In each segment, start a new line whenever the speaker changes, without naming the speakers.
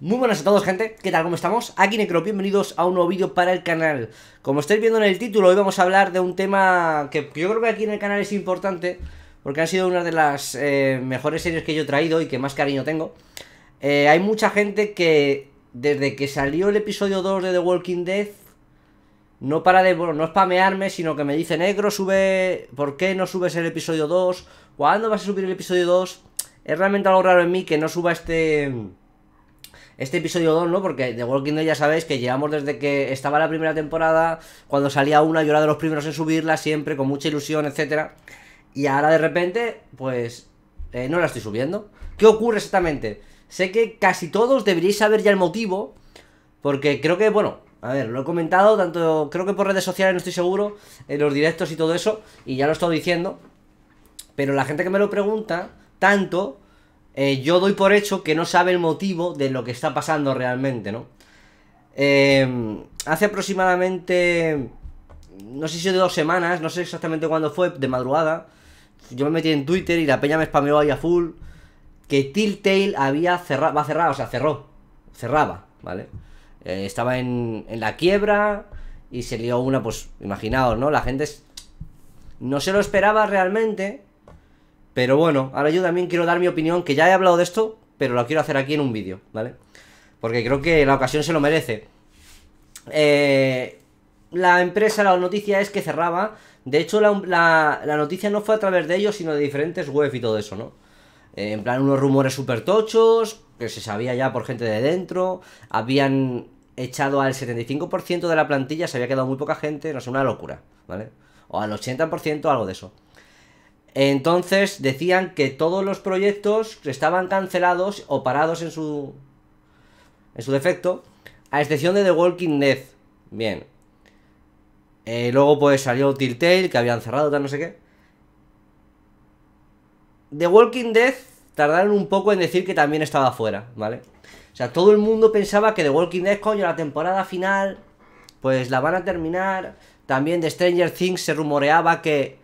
Muy buenas a todos gente, ¿qué tal? ¿Cómo estamos? Aquí Necro, bienvenidos a un nuevo vídeo para el canal Como estáis viendo en el título, hoy vamos a hablar de un tema que yo creo que aquí en el canal es importante Porque ha sido una de las eh, mejores series que yo he traído y que más cariño tengo eh, Hay mucha gente que desde que salió el episodio 2 de The Walking Dead No para de, bueno, no spamearme, sino que me dice Negro, sube, ¿por qué no subes el episodio 2? ¿Cuándo vas a subir el episodio 2? Es realmente algo raro en mí que no suba este este episodio 2, ¿no? Porque The Walking Dead ya sabéis que llevamos desde que estaba la primera temporada, cuando salía una, yo era de los primeros en subirla, siempre con mucha ilusión, etc. Y ahora de repente, pues eh, no la estoy subiendo. ¿Qué ocurre exactamente? Sé que casi todos deberíais saber ya el motivo, porque creo que, bueno, a ver, lo he comentado tanto, creo que por redes sociales, no estoy seguro, en los directos y todo eso, y ya lo he estado diciendo, pero la gente que me lo pregunta tanto eh, yo doy por hecho que no sabe el motivo de lo que está pasando realmente, ¿no? Eh, hace aproximadamente, no sé si de dos semanas, no sé exactamente cuándo fue, de madrugada, yo me metí en Twitter y la peña me spameó ahí a full, que Tiltale había cerrado, va a cerrar, o sea, cerró, cerraba, ¿vale? Eh, estaba en, en la quiebra y se lió una, pues imaginaos, ¿no? La gente no se lo esperaba realmente. Pero bueno, ahora yo también quiero dar mi opinión, que ya he hablado de esto, pero lo quiero hacer aquí en un vídeo, ¿vale? Porque creo que la ocasión se lo merece. Eh, la empresa, la noticia es que cerraba. De hecho, la, noticia no fue a través de ellos, sino de diferentes webs y todo eso, ¿no? Eh, en plan, unos rumores súper tochos, que se sabía ya por gente de dentro. Habían echado al 75% de la plantilla, se había quedado muy poca gente, no sé, una locura, ¿vale? O al 80%, algo de eso. Entonces decían que todos los proyectos estaban cancelados o parados en su en su defecto, a excepción de The Walking Dead. Bien. Eh, luego pues salió Tail que habían cerrado, tal, no sé qué. The Walking Dead tardaron un poco en decir que también estaba fuera, ¿vale? O sea, todo el mundo pensaba que The Walking Dead, coño, la temporada final, pues la van a terminar. También de Stranger Things se rumoreaba que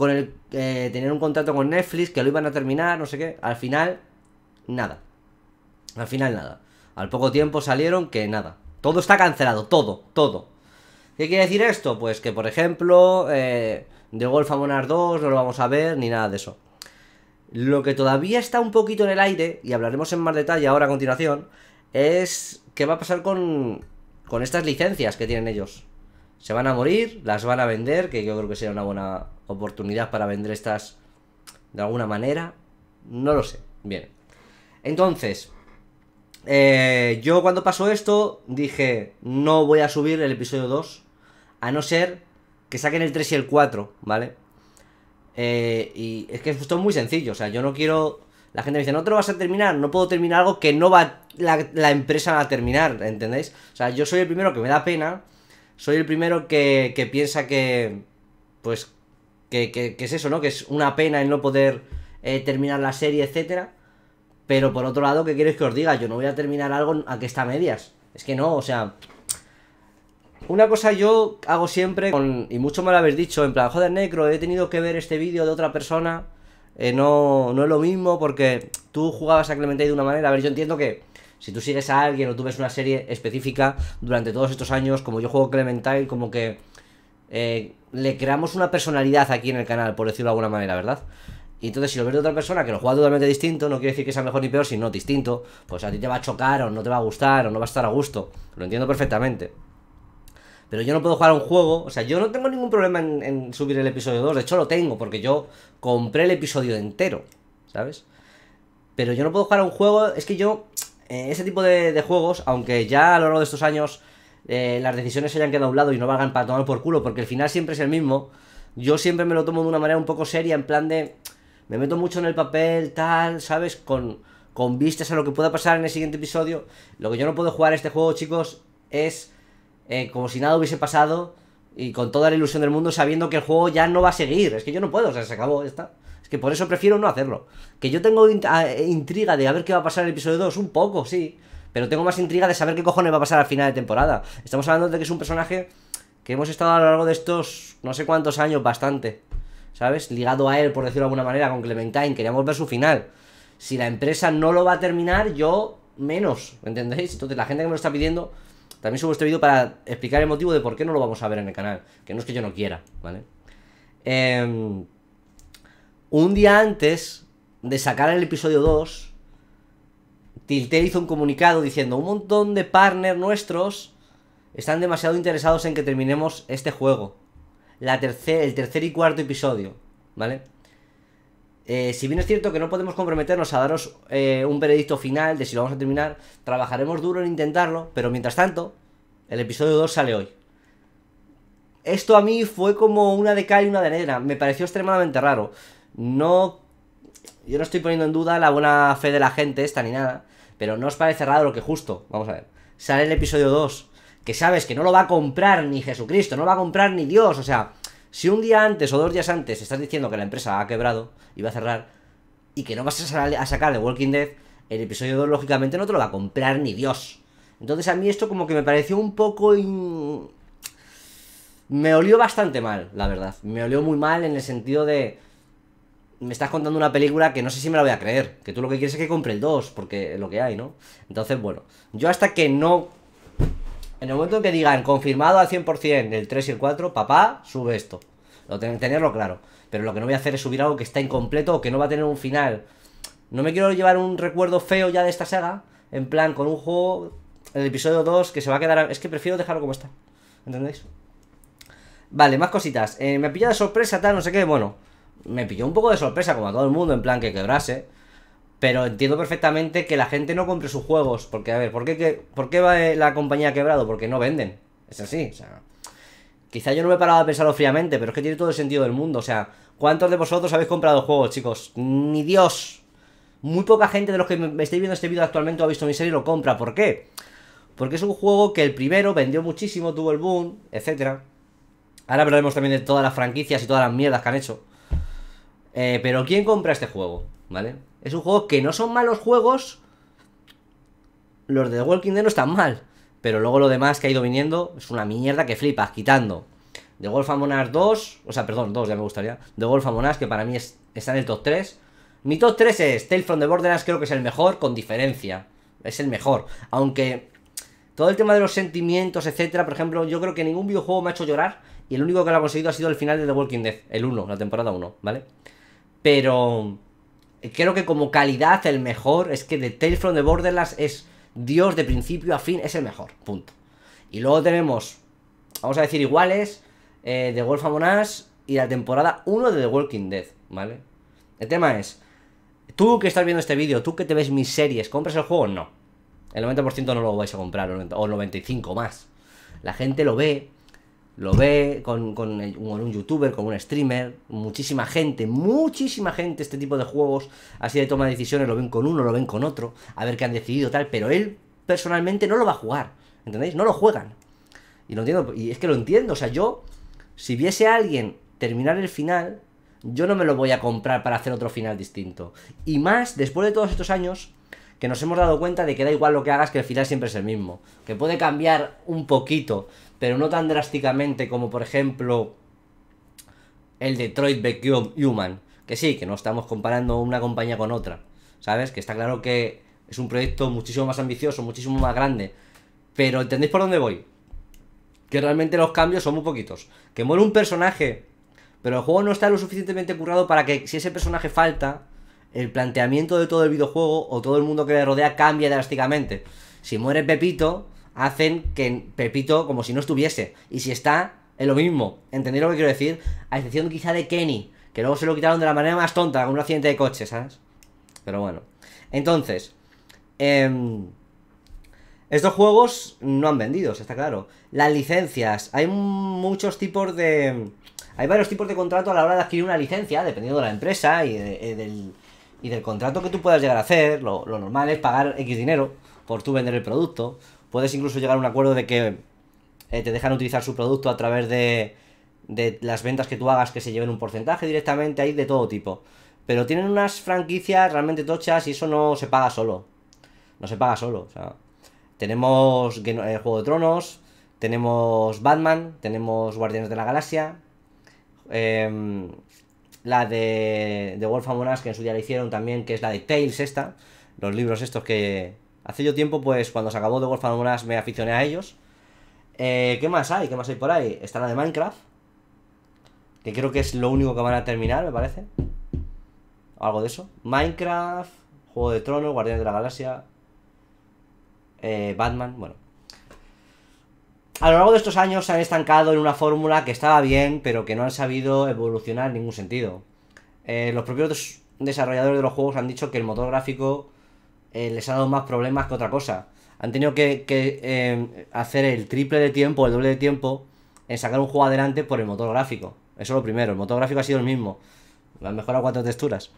con el eh, tener un contrato con Netflix, que lo iban a terminar, no sé qué. Al final, nada. Al final, nada. Al poco tiempo salieron que nada. Todo está cancelado, todo, todo. ¿Qué quiere decir esto? Pues que, por ejemplo, eh, Golf Wolf 2 no lo vamos a ver ni nada de eso. Lo que todavía está un poquito en el aire, y hablaremos en más detalle ahora a continuación, es qué va a pasar con, con estas licencias que tienen ellos se van a morir, las van a vender, que yo creo que sería una buena oportunidad para vender estas de alguna manera. No lo sé. Bien. Entonces, eh, yo cuando pasó esto dije, no voy a subir el episodio 2, a no ser que saquen el 3 y el 4, ¿vale? Eh, y es que esto es muy sencillo, o sea, yo no quiero... La gente me dice, no te lo vas a terminar, no puedo terminar algo que no va la, la empresa a terminar, ¿entendéis? O sea, yo soy el primero que me da pena soy el primero que, piensa que, pues, que, es eso, ¿no? Que es una pena el no poder eh, terminar la serie, etcétera. Pero por otro lado, ¿qué quieres que os diga? Yo no voy a terminar algo a que está a medias. Es que no, o sea... Una cosa yo hago siempre, y mucho me lo habéis dicho, en plan, joder, negro, he tenido que ver este vídeo de otra persona, eh, no, no es lo mismo porque tú jugabas a Clemente de una manera. A ver, yo entiendo que si tú sigues a alguien o tú ves una serie específica durante todos estos años, como yo juego Clementine, como que eh, le creamos una personalidad aquí en el canal, por decirlo de alguna manera, ¿verdad? Y entonces, si lo ves de otra persona que lo juega totalmente distinto, no quiere decir que sea mejor ni peor, sino distinto, pues a ti te va a chocar, o no te va a gustar, o no va a estar a gusto. Lo entiendo perfectamente. Pero yo no puedo jugar a un juego, o sea, yo no tengo ningún problema en, en, subir el episodio 2, de hecho lo tengo, porque yo compré el episodio entero, ¿sabes? Pero yo no puedo jugar a un juego, es que yo eh, ese tipo de, juegos, aunque ya a lo largo de estos años eh, las decisiones se hayan quedado a un lado y no valgan para tomar por culo, porque el final siempre es el mismo, yo siempre me lo tomo de una manera un poco seria, en plan de... Me meto mucho en el papel, tal, ¿sabes? Con, vistas a lo que pueda pasar en el siguiente episodio. Lo que yo no puedo jugar este juego, chicos, es eh, como si nada hubiese pasado y con toda la ilusión del mundo sabiendo que el juego ya no va a seguir. Es que yo no puedo, o sea, se acabó, esta que por eso prefiero no hacerlo. Que yo tengo ah, eh, intriga de a ver qué va a pasar en el episodio 2, un poco, sí. Pero tengo más intriga de saber qué cojones va a pasar al final de temporada. Estamos hablando de que es un personaje que hemos estado a lo largo de estos no sé cuántos años bastante. ¿Sabes? Ligado a él, por decirlo de alguna manera, con Clementine. Queríamos ver su final. Si la empresa no lo va a terminar, yo menos. ¿Entendéis? Entonces la gente que me lo está pidiendo... También subo este vídeo para explicar el motivo de por qué no lo vamos a ver en el canal. Que no es que yo no quiera, ¿vale? Eh un día antes de sacar el episodio 2, Tiltel hizo un comunicado diciendo un montón de partners nuestros están demasiado interesados en que terminemos este juego. La el tercer y cuarto episodio, ¿vale? Eh, si bien es cierto que no podemos comprometernos a daros eh, un veredicto final de si lo vamos a terminar, trabajaremos duro en intentarlo, pero mientras tanto, el episodio 2 sale hoy. Esto a mí fue como una de cal y una de nena, me pareció extremadamente raro no... Yo no estoy poniendo en duda la buena fe de la gente esta ni nada, pero no os parece raro lo que justo, vamos a ver, sale el episodio 2, que sabes que no lo va a comprar ni Jesucristo, no lo va a comprar ni Dios, o sea, si un día antes o dos días antes estás diciendo que la empresa ha quebrado y va a cerrar y que no vas a sacar de Walking Dead, el episodio 2 lógicamente no te lo va a comprar ni Dios. Entonces a mí esto como que me pareció un poco... Me olió bastante mal, la verdad. Me olió muy mal en el sentido de me estás contando una película que no sé si me la voy a creer. Que tú lo que quieres es que compre el 2, porque lo que hay, ¿no? Entonces, bueno, yo hasta que no. En el momento que digan confirmado al 100% el 3 y el 4, papá, sube esto. Lo tenerlo claro. Pero lo que no voy a hacer es subir algo que está incompleto o que no va a tener un final. No me quiero llevar un recuerdo feo ya de esta saga. En plan, con un juego, el episodio 2, que se va a quedar. Es que prefiero dejarlo como está. ¿Entendéis? Vale, más cositas. Eh, me pilla de sorpresa, tal, no sé qué. Bueno, me pilló un poco de sorpresa, como a todo el mundo, en plan que quebrase. Pero entiendo perfectamente que la gente no compre sus juegos. Porque, a ver, ¿por qué, por qué va la compañía quebrado? Porque no venden. Es así, o sea. Quizá yo no me he parado a pensarlo fríamente, pero es que tiene todo el sentido del mundo. O sea, ¿cuántos de vosotros habéis comprado juegos, chicos? ¡Ni Dios! Muy poca gente de los que me estáis viendo este vídeo actualmente o ha visto mi serie lo compra. ¿Por qué? Porque es un juego que el primero vendió muchísimo, tuvo el boom, etc. Ahora hablaremos también de todas las franquicias y todas las mierdas que han hecho. Eh, pero ¿quién compra este juego? ¿Vale? Es un juego que no son malos juegos. Los de The Walking Dead no están mal. Pero luego lo demás que ha ido viniendo es una mierda que flipas, quitando. The Wolf Among Us 2, o sea, perdón, 2 ya me gustaría. The Wolf Among Us, que para mí está en el top 3. Mi top 3 es Tale from the Borderlands, creo que es el mejor, con diferencia. Es el mejor. Aunque todo el tema de los sentimientos, etcétera, por ejemplo, yo creo que ningún videojuego me ha hecho llorar. Y el único que lo ha conseguido ha sido el final de The Walking Dead, el 1, la temporada 1, ¿vale? Pero creo que como calidad el mejor es que The Tales from the Borderlands es Dios de principio a fin, es el mejor, punto. Y luego tenemos, vamos a decir iguales, eh, The Wolf Among Us y la temporada 1 de The Walking Dead, ¿vale? El tema es, tú que estás viendo este vídeo, tú que te ves mis series, ¿compras el juego? No. El 90% no lo vais a comprar, o el 95% más. La gente lo ve lo ve con, un youtuber, con un streamer, muchísima gente, muchísima gente este tipo de juegos, así de toma de decisiones, lo ven con uno, lo ven con otro, a ver qué han decidido tal, pero él personalmente no lo va a jugar, ¿entendéis? No lo juegan. Y lo entiendo, y es que lo entiendo, o sea, yo, si viese a alguien terminar el final, yo no me lo voy a comprar para hacer otro final distinto. Y más, después de todos estos años, que nos hemos dado cuenta de que da igual lo que hagas, que el final siempre es el mismo. Que puede cambiar un poquito, pero no tan drásticamente como por ejemplo el Detroit Become Human. Que sí, que no estamos comparando una compañía con otra. ¿Sabes? Que está claro que es un proyecto muchísimo más ambicioso, muchísimo más grande. Pero ¿entendéis por dónde voy? Que realmente los cambios son muy poquitos. Que muere un personaje, pero el juego no está lo suficientemente currado para que si ese personaje falta, el planteamiento de todo el videojuego o todo el mundo que le rodea cambie drásticamente. Si muere Pepito, hacen que Pepito como si no estuviese. Y si está, es lo mismo. ¿Entendéis lo que quiero decir? A excepción quizá de Kenny, que luego se lo quitaron de la manera más tonta, con un accidente de coche, ¿sabes? Pero bueno. Entonces, em, estos juegos no han vendido, está claro. Las licencias, hay muchos tipos de... Hay varios tipos de contrato a la hora de adquirir una licencia, dependiendo de la empresa y, eh, del, y del contrato que tú puedas llegar a hacer. Lo, lo normal es pagar X dinero por tú vender el producto Puedes incluso llegar a un acuerdo de que eh, te dejan utilizar su producto a través de, de las ventas que tú hagas, que se lleven un porcentaje directamente, ahí de todo tipo. Pero tienen unas franquicias realmente tochas y eso no se paga solo. No se paga solo. O sea, tenemos el eh, Juego de Tronos, tenemos Batman, tenemos Guardianes de la Galaxia, em, la de, Wolf of que en su día le hicieron también, que es la de Tales esta, los libros estos que, Hace yo tiempo, pues, cuando se acabó de Wolf Among me aficioné a ellos. Eh, ¿Qué más hay? ¿Qué más hay por ahí? Está la de Minecraft. Que creo que es lo único que van a terminar, me parece. O algo de eso. Minecraft, Juego de Tronos, Guardián de la Galaxia. Eh, Batman, bueno. A lo largo de estos años se han estancado en una fórmula que estaba bien, pero que no han sabido evolucionar en ningún sentido. Eh, los propios desarrolladores de los juegos han dicho que el motor gráfico eh, les ha dado más problemas que otra cosa. Han tenido que, eh, hacer el triple de tiempo, el doble de tiempo, en sacar un juego adelante por el motor gráfico. Eso es lo primero. El motor gráfico ha sido el mismo. Lo han mejorado cuatro texturas.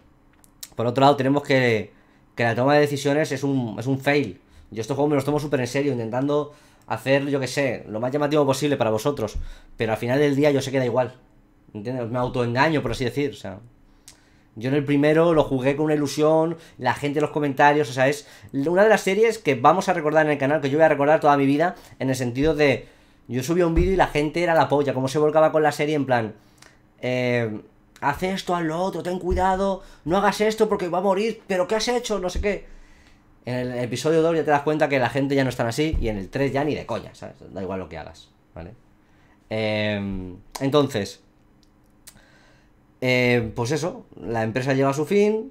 Por otro lado, tenemos que, que la toma de decisiones es un, es un fail. Yo estos juegos me los tomo súper en serio, intentando hacer, yo que sé, lo más llamativo posible para vosotros. Pero al final del día yo sé que da igual. ¿Entiendes? Me autoengaño, por así decir. O sea, yo en el primero lo jugué con una ilusión, la gente en los comentarios, o sea, es una de las series que vamos a recordar en el canal, que yo voy a recordar toda mi vida, en el sentido de, yo subía un vídeo y la gente era la polla, como se volcaba con la serie en plan, eh, haz esto, al lo otro, ten cuidado, no hagas esto porque va a morir, pero ¿qué has hecho? No sé qué. En el episodio 2 ya te das cuenta que la gente ya no están así y en el 3 ya ni de coña, ¿sabes? Da igual lo que hagas, ¿vale? Em, entonces, eh, pues eso, la empresa lleva a su fin,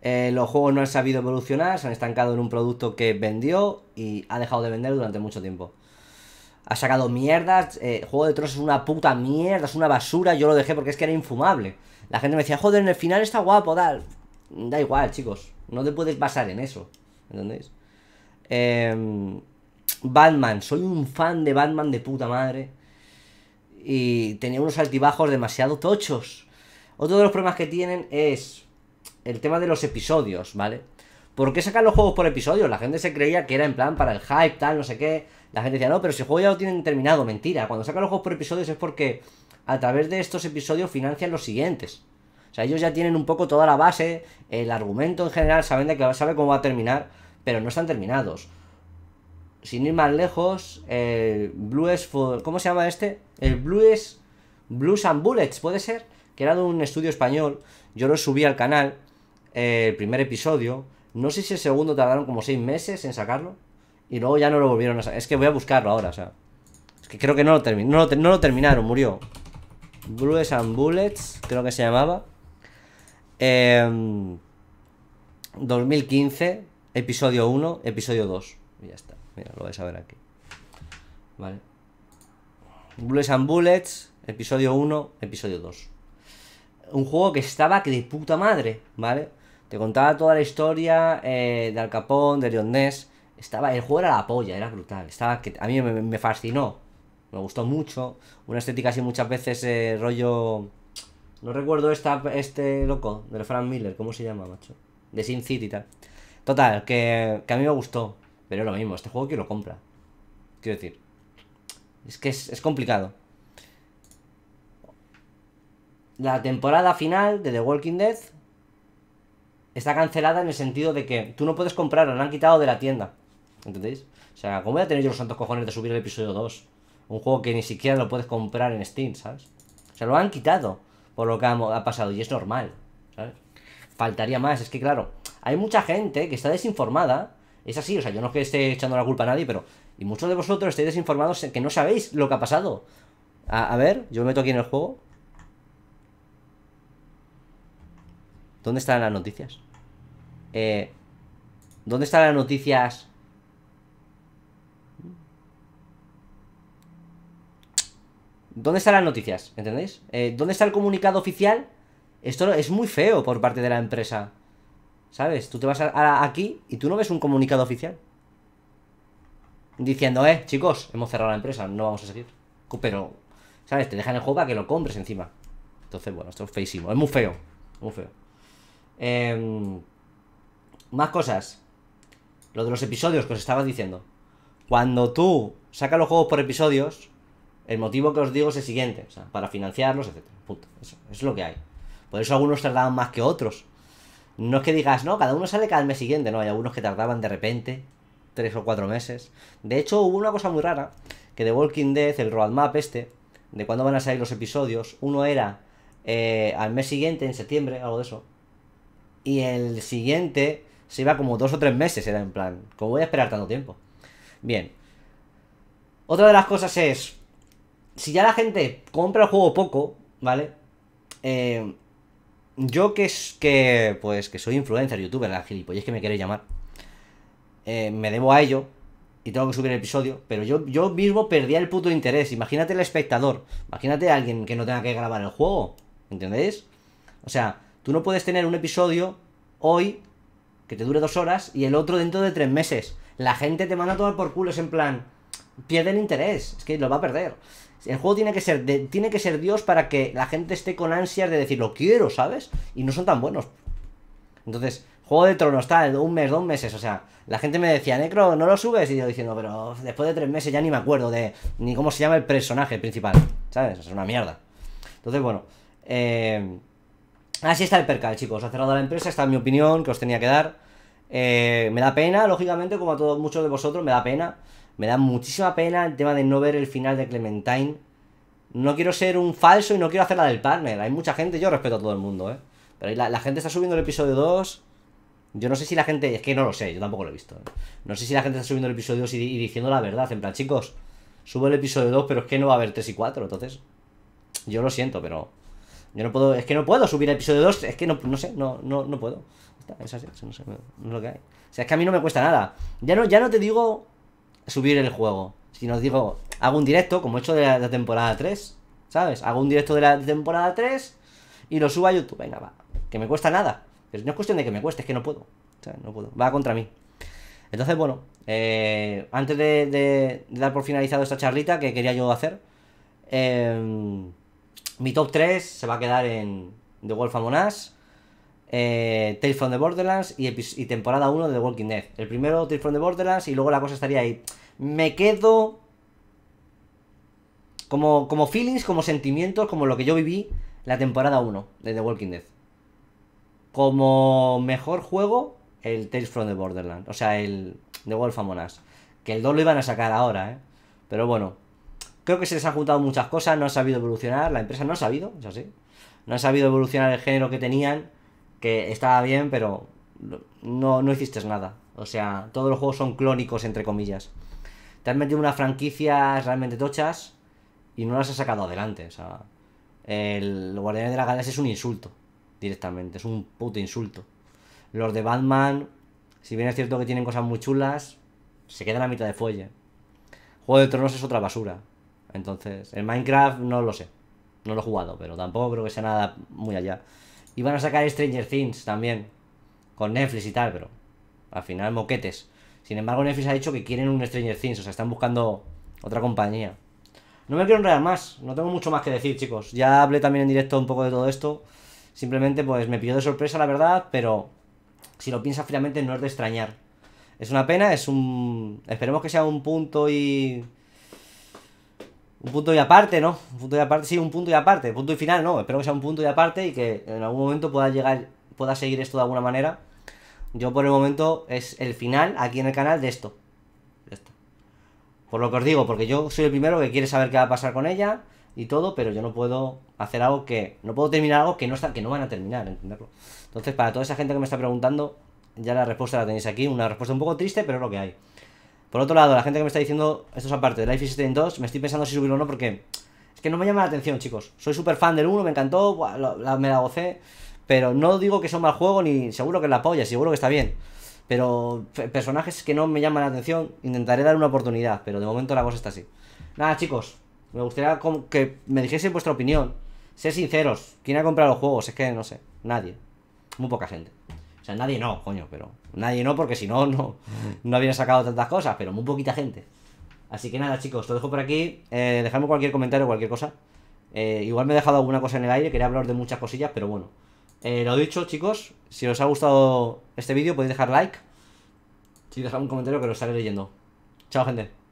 eh, los juegos no han sabido evolucionar, se han estancado en un producto que vendió y ha dejado de vender durante mucho tiempo. Ha sacado mierdas, eh, Juego de trozos es una puta mierda, es una basura, yo lo dejé porque es que era infumable. La gente me decía, joder, en el final está guapo, tal. Da igual, chicos, no te puedes basar en eso, ¿entendéis? Em, Batman, soy un fan de Batman de puta madre. Y tenía unos altibajos demasiado tochos otro de los problemas que tienen es el tema de los episodios, ¿vale? ¿Por qué sacan los juegos por episodios? La gente se creía que era en plan para el hype, tal, no sé qué. La gente decía, no, pero si el juego ya lo tienen terminado, mentira. Cuando sacan los juegos por episodios es porque a través de estos episodios financian los siguientes. O sea, ellos ya tienen un poco toda la base, el argumento en general, saben de que sabe cómo va a terminar, pero no están terminados. Sin ir más lejos, el Blues for, ¿cómo se llama este? El Blues Blues and Bullets, ¿puede ser? que era de un estudio español. Yo lo subí al canal, eh, el primer episodio. No sé si el segundo tardaron como seis meses en sacarlo. Y luego ya no lo volvieron a sacar. Es que voy a buscarlo ahora, o sea. Es que creo que no lo, no lo, terminaron, murió. Blues and Bullets, creo que se llamaba. 2015, em, episodio 1, episodio 2. Y ya está. Mira, lo vais a ver aquí. Vale. Blues and Bullets, episodio 1, episodio 2 un juego que estaba que de puta madre, ¿vale? Te contaba toda la historia eh, de Al Capón, de Leon Ness. Estaba, el juego era la polla, era brutal. Estaba que a mí me, fascinó. Me gustó mucho. Una estética así muchas veces eh, rollo... No recuerdo esta, este loco, del Frank Miller, ¿cómo se llama, macho? De Sin City y tal. Total, que, a mí me gustó. Pero es lo mismo, este juego que lo compra. Quiero decir. Es que es complicado la temporada final de The Walking Dead está cancelada en el sentido de que tú no puedes comprarla, la han quitado de la tienda. ¿Entendéis? O sea, ¿cómo voy a tener yo los santos cojones de subir el episodio 2? Un juego que ni siquiera lo puedes comprar en Steam, ¿sabes? O sea, lo han quitado por lo que ha, pasado y es normal, ¿sabes? Faltaría más, es que claro, hay mucha gente que está desinformada, es así, o sea, yo no es que esté echando la culpa a nadie, pero... Y muchos de vosotros estáis desinformados que no sabéis lo que ha pasado. A, a ver, yo me meto aquí en el juego ¿Dónde están las noticias? Eh, ¿Dónde están las noticias? ¿Dónde están las noticias? ¿Entendéis? Eh, ¿Dónde está el comunicado oficial? Esto es muy feo por parte de la empresa. ¿Sabes? Tú te vas aquí y tú no ves un comunicado oficial. Diciendo, eh, chicos, hemos cerrado la empresa, no vamos a seguir. Pero, ¿sabes? Te dejan el juego para que lo compres encima. Entonces, bueno, esto es feísimo. Es muy feo. Muy feo. Eh, más cosas. Lo de los episodios que os estaba diciendo. Cuando tú sacas los juegos por episodios, el motivo que os digo es el siguiente. O sea, para financiarlos, etc. Punto. Eso, es lo que hay. Por eso algunos tardaban más que otros. No es que digas, no, cada uno sale cada mes siguiente. No, hay algunos que tardaban de repente tres o cuatro meses. De hecho, hubo una cosa muy rara, que de Walking Dead, el roadmap este, de cuándo van a salir los episodios, uno era eh, al mes siguiente, en septiembre, algo de eso, y el siguiente se iba como dos o tres meses, era en plan, ¿cómo voy a esperar tanto tiempo? Bien. Otra de las cosas es, si ya la gente compra el juego poco, ¿vale? Eh, yo que es que, pues, que soy influencer, youtuber, la es que me queréis llamar, eh, me debo a ello y tengo que subir el episodio, pero yo, yo mismo perdía el puto interés. Imagínate el espectador, imagínate a alguien que no tenga que grabar el juego, ¿entendéis? O sea, Tú no puedes tener un episodio hoy que te dure dos horas y el otro dentro de tres meses. La gente te manda a por culo, es en plan, pierde el interés, es que lo va a perder. El juego tiene que ser, tiene que ser Dios para que la gente esté con ansias de decir, lo quiero, ¿sabes? Y no son tan buenos. Entonces, Juego de Tronos, de un mes, dos meses, o sea, la gente me decía, Necro, no lo subes, y yo diciendo, pero después de tres meses ya ni me acuerdo de ni cómo se llama el personaje principal, ¿sabes? Es una mierda. Entonces, bueno, eh... Así está el percal, chicos. Ha cerrado la empresa, esta es mi opinión que os tenía que dar. Eh, me da pena, lógicamente, como a todos muchos de vosotros, me da pena. Me da muchísima pena el tema de no ver el final de Clementine. No quiero ser un falso y no quiero hacer la del partner. Hay mucha gente, yo respeto a todo el mundo, ¿eh? Pero la, gente está subiendo el episodio 2. Yo no sé si la gente. Es que no lo sé, yo tampoco lo he visto. Eh. No sé si la gente está subiendo el episodio 2 y, y, diciendo la verdad. En plan, chicos, subo el episodio 2, pero es que no va a haber 3 y 4. Entonces, yo lo siento, pero. Yo no puedo, es que no puedo subir el episodio 2, es que no, no sé, no, no, no puedo. Es no, sé, no, lo que hay. O sea, es que a mí no me cuesta nada. Ya no, ya no te digo subir el juego, sino digo, hago un directo, como he hecho de la, temporada 3, ¿sabes? Hago un directo de la temporada 3 y lo subo a YouTube. Venga, va, que me cuesta nada. Pero no es cuestión de que me cueste, es que no puedo. O sea, no puedo, va contra mí. Entonces, bueno, eh, antes de, de, dar por finalizado esta charlita que quería yo hacer, eh mi top 3 se va a quedar en The Wolf Among Us, eh, Tales from the Borderlands y, temporada 1 de The Walking Dead. El primero Tales from the Borderlands y luego la cosa estaría ahí. Me quedo como, como feelings, como sentimientos, como lo que yo viví la temporada 1 de The Walking Dead. Como mejor juego, el Tales from the Borderlands. O sea, el The Wolf Among Us. Que el 2 lo iban a sacar ahora, ¿eh? Pero bueno, Creo que se les ha juntado muchas cosas, no han sabido evolucionar, la empresa no ha sabido, es así. No han sabido evolucionar el género que tenían, que estaba bien, pero no, no hiciste nada. O sea, todos los juegos son clónicos, entre comillas. Te has metido unas franquicias realmente tochas y no las has sacado adelante. O sea, el Guardián de la Galaxia es un insulto, directamente, es un puto insulto. Los de Batman, si bien es cierto que tienen cosas muy chulas, se queda la mitad de fuelle. Juego de Tronos es otra basura. Entonces, el Minecraft no lo sé. No lo he jugado, pero tampoco creo que sea nada muy allá. Y van a sacar Stranger Things también. Con Netflix y tal, pero al final moquetes. Sin embargo, Netflix ha dicho que quieren un Stranger Things, o sea, están buscando otra compañía. No me quiero enredar más, no tengo mucho más que decir, chicos. Ya hablé también en directo un poco de todo esto. Simplemente, pues me pilló de sorpresa, la verdad, pero si lo piensas fríamente, no es de extrañar. Es una pena, es un. Esperemos que sea un punto y un punto y aparte, ¿no? Un punto y aparte, sí, un punto y aparte, punto y final, ¿no? Espero que sea un punto y aparte y que en algún momento pueda llegar, pueda seguir esto de alguna manera. Yo por el momento es el final aquí en el canal de esto. De esto. Por lo que os digo, porque yo soy el primero que quiere saber qué va a pasar con ella y todo, pero yo no puedo hacer algo que. No puedo terminar algo que no está, que no van a terminar, entenderlo. Entonces, para toda esa gente que me está preguntando, ya la respuesta la tenéis aquí. Una respuesta un poco triste, pero es lo que hay. Por otro lado, la gente que me está diciendo, esto es aparte, de Life is 2, me estoy pensando si subirlo o no porque es que no me llama la atención, chicos. Soy súper fan del 1, me encantó, me la gocé, pero no digo que sea un mal juego ni seguro que la apoya, seguro que está bien. Pero personajes que no me llaman la atención, intentaré dar una oportunidad, pero de momento la cosa está así. Nada, chicos, me gustaría que me dijese vuestra opinión. sé sinceros, ¿quién ha comprado los juegos? Es que no sé, nadie. Muy poca gente. O sea, nadie no, coño, pero nadie no, porque si no, no, mm. no sacado tantas cosas, pero muy poquita gente. Así que nada, chicos, lo dejo por aquí. Eh, dejadme cualquier comentario, cualquier cosa. Eh, igual me he dejado alguna cosa en el aire, quería hablar de muchas cosillas, pero bueno. Eh, lo dicho, chicos, si os ha gustado este vídeo, podéis dejar like. Si dejáis un comentario que lo estaré leyendo. Chao, gente.